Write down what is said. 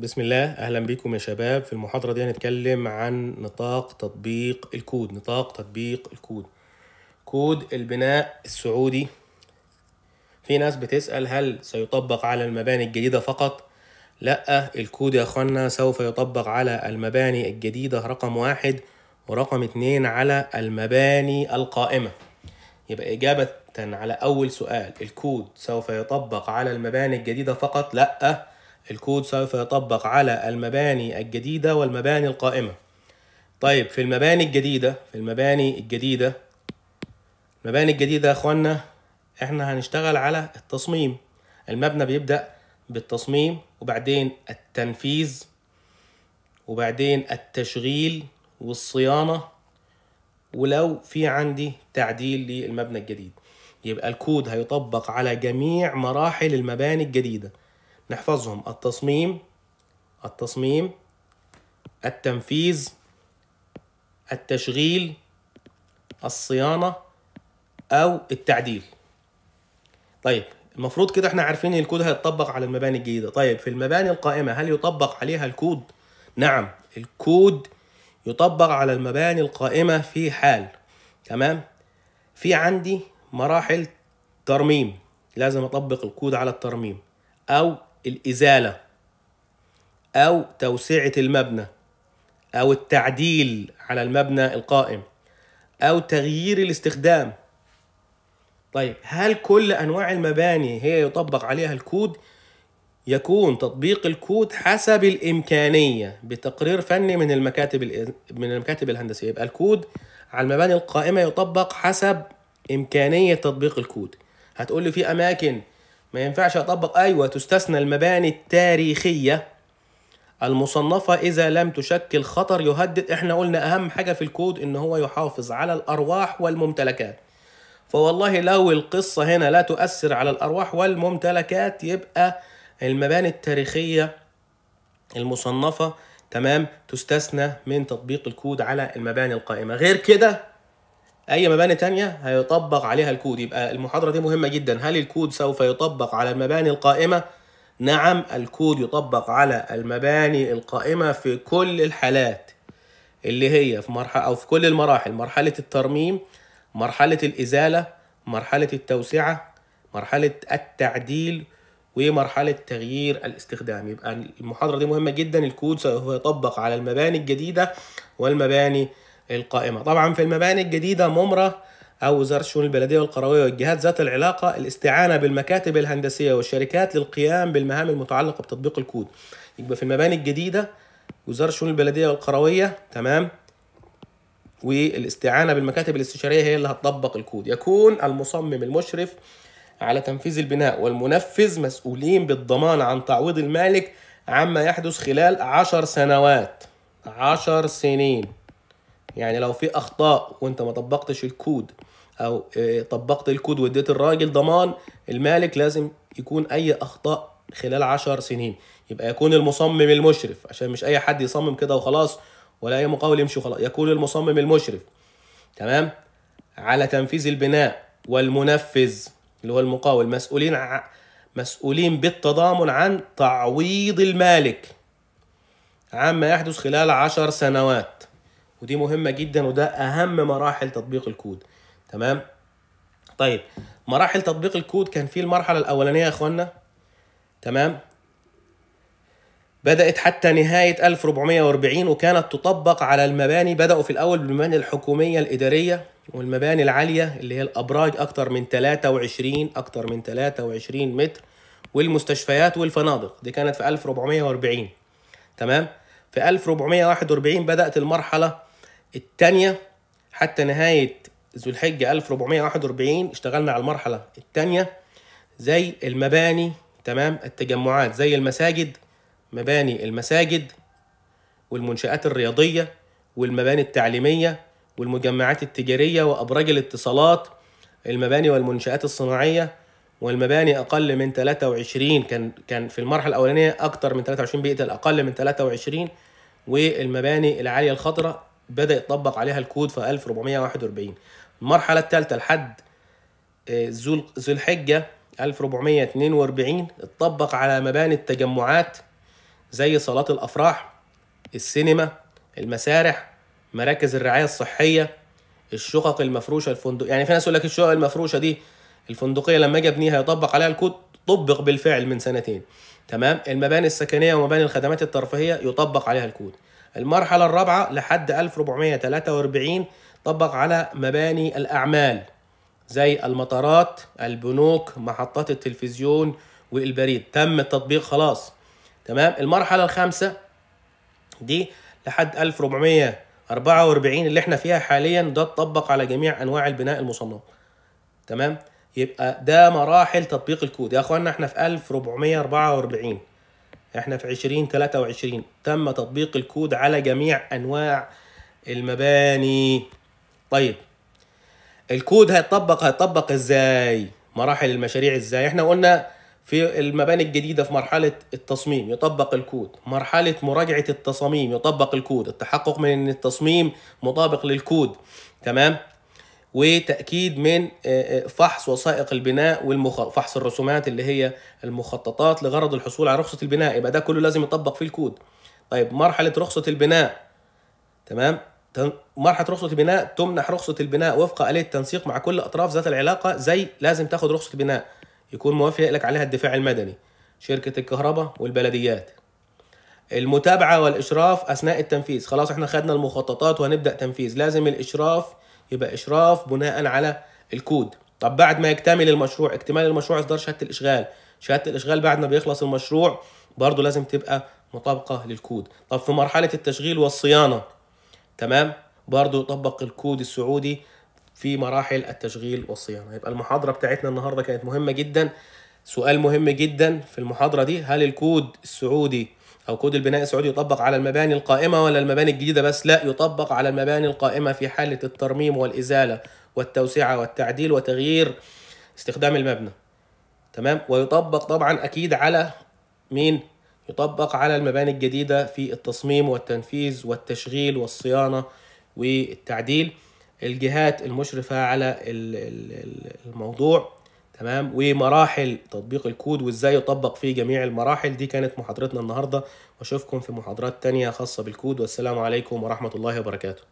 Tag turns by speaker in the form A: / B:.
A: بسم الله اهلا بيكم يا شباب في المحاضره دي هنتكلم عن نطاق تطبيق الكود نطاق تطبيق الكود كود البناء السعودي في ناس بتسال هل سيطبق على المباني الجديده فقط لا الكود يا اخوانا سوف يطبق على المباني الجديده رقم واحد ورقم اتنين على المباني القائمه يبقى اجابه على اول سؤال الكود سوف يطبق على المباني الجديده فقط لا الكود سوف يطبق على المباني الجديدة والمباني القائمة طيب في المباني الجديدة في المباني الجديدة المباني الجديدة يا اخوانا احنا هنشتغل على التصميم المبنى بيبدأ بالتصميم وبعدين التنفيذ وبعدين التشغيل والصيانة ولو في عندي تعديل للمبنى الجديد يبقى الكود هيطبق على جميع مراحل المباني الجديده نحفظهم التصميم التصميم التنفيذ التشغيل الصيانة أو التعديل طيب المفروض كده احنا عارفين الكود هيتطبق على المباني الجديدة طيب في المباني القائمة هل يطبق عليها الكود؟ نعم الكود يطبق على المباني القائمة في حال تمام في عندي مراحل ترميم لازم اطبق الكود على الترميم او الإزالة أو توسعة المبنى أو التعديل على المبنى القائم أو تغيير الاستخدام طيب هل كل أنواع المباني هي يطبق عليها الكود؟ يكون تطبيق الكود حسب الإمكانية بتقرير فني من المكاتب من المكاتب الهندسية يبقى الكود على المباني القائمة يطبق حسب إمكانية تطبيق الكود هتقول لي في أماكن ما ينفعش اطبق ايوه تستثنى المباني التاريخيه المصنفه اذا لم تشكل خطر يهدد احنا قلنا اهم حاجه في الكود ان هو يحافظ على الارواح والممتلكات فوالله لو القصه هنا لا تؤثر على الارواح والممتلكات يبقى المباني التاريخيه المصنفه تمام تستثنى من تطبيق الكود على المباني القائمه غير كده اي مباني تانية هيطبق عليها الكود يبقى المحاضرة دي مهمة جدا هل الكود سوف يطبق على المباني القائمة نعم الكود يطبق على المباني القائمة في كل الحالات اللي هي في مرحلة أو في كل المراحل مرحلة الترميم مرحلة الإزالة مرحلة التوسعة مرحلة التعديل ومرحلة تغيير الاستخدام يبقى المحاضرة دي مهمة جدا الكود سوف يطبق على المباني الجديدة والمباني القائمة طبعا في المباني الجديدة ممرة أو وزارة الشؤون البلدية والقروية والجهات ذات العلاقة الاستعانة بالمكاتب الهندسية والشركات للقيام بالمهام المتعلقة بتطبيق الكود يبقى في المباني الجديدة وزارة الشؤون البلدية والقروية تمام والاستعانة بالمكاتب الاستشارية هي اللي هتطبق الكود يكون المصمم المشرف على تنفيذ البناء والمنفذ مسؤولين بالضمان عن تعويض المالك عما يحدث خلال عشر سنوات عشر سنين يعني لو في اخطاء وانت ما طبقتش الكود او آه، طبقت الكود واديت الراجل ضمان المالك لازم يكون اي اخطاء خلال عشر سنين يبقى يكون المصمم المشرف عشان مش اي حد يصمم كده وخلاص ولا اي مقاول يمشي وخلاص يكون المصمم المشرف تمام على تنفيذ البناء والمنفذ اللي هو المقاول مسؤولين ع... مسؤولين بالتضامن عن تعويض المالك عما يحدث خلال عشر سنوات ودي مهمة جدا وده أهم مراحل تطبيق الكود تمام طيب مراحل تطبيق الكود كان في المرحلة الأولانية يا إخوانا تمام بدأت حتى نهاية 1440 وكانت تطبق على المباني بدأوا في الأول بالمباني الحكومية الإدارية والمباني العالية اللي هي الأبراج أكتر من 23 أكتر من 23 متر والمستشفيات والفنادق دي كانت في 1440 تمام في 1441 بدأت المرحلة الثانية حتى نهاية ذو الحجة 1441 اشتغلنا على المرحلة الثانية زي المباني تمام التجمعات زي المساجد مباني المساجد والمنشآت الرياضية والمباني التعليمية والمجمعات التجارية وأبراج الاتصالات المباني والمنشآت الصناعية والمباني أقل من 23 كان كان في المرحلة الأولانية أكتر من 23 بيقتل أقل من 23 والمباني العالية الخضراء بدا يطبق عليها الكود في 1441 المرحله الثالثه لحد آه، ذو الحجه 1442 اتطبق على مباني التجمعات زي صالات الافراح السينما المسارح مراكز الرعايه الصحيه الشقق المفروشه الفندق يعني في ناس يقول لك الشقق المفروشه دي الفندقيه لما اجي ابنيها يطبق عليها الكود طبق بالفعل من سنتين تمام المباني السكنيه ومباني الخدمات الترفيهيه يطبق عليها الكود المرحلة الرابعة لحد 1443 طبق على مباني الأعمال زي المطارات البنوك محطات التلفزيون والبريد تم التطبيق خلاص تمام المرحلة الخامسة دي لحد 1444 اللي احنا فيها حاليا ده تطبق على جميع انواع البناء المصنعة تمام يبقى ده مراحل تطبيق الكود يا اخوانا احنا في 1444 احنا في 2023 تم تطبيق الكود على جميع انواع المباني طيب الكود هيطبق هيطبق ازاي مراحل المشاريع ازاي احنا قلنا في المباني الجديدة في مرحلة التصميم يطبق الكود مرحلة مراجعة التصاميم يطبق الكود التحقق من ان التصميم مطابق للكود تمام وتاكيد من آه، آه، فحص وثائق البناء وفحص الرسومات اللي هي المخططات لغرض الحصول على رخصه البناء يبقى ده كله لازم يطبق في الكود طيب مرحله رخصه البناء تمام مرحله رخصه البناء تمنح رخصه البناء وفق اليه التنسيق مع كل اطراف ذات العلاقه زي لازم تاخد رخصه البناء يكون موافق لك عليها الدفاع المدني شركه الكهرباء والبلديات المتابعه والاشراف اثناء التنفيذ خلاص احنا خدنا المخططات وهنبدا تنفيذ لازم الاشراف يبقى اشراف بناء على الكود طب بعد ما يكتمل المشروع اكتمال المشروع اصدار شهاده الاشغال شهاده الاشغال بعد ما بيخلص المشروع برضه لازم تبقى مطابقه للكود طب في مرحله التشغيل والصيانه تمام برضه يطبق الكود السعودي في مراحل التشغيل والصيانه يبقى المحاضره بتاعتنا النهارده كانت مهمه جدا سؤال مهم جدا في المحاضره دي هل الكود السعودي او كود البناء السعودي يطبق على المباني القائمه ولا المباني الجديده بس لا يطبق على المباني القائمه في حاله الترميم والازاله والتوسعه والتعديل وتغيير استخدام المبنى تمام ويطبق طبعا اكيد على مين يطبق على المباني الجديده في التصميم والتنفيذ والتشغيل والصيانه والتعديل الجهات المشرفه على الموضوع تمام ومراحل تطبيق الكود وازاي يطبق في جميع المراحل دي كانت محاضرتنا النهارده واشوفكم في محاضرات تانية خاصة بالكود والسلام عليكم ورحمة الله وبركاته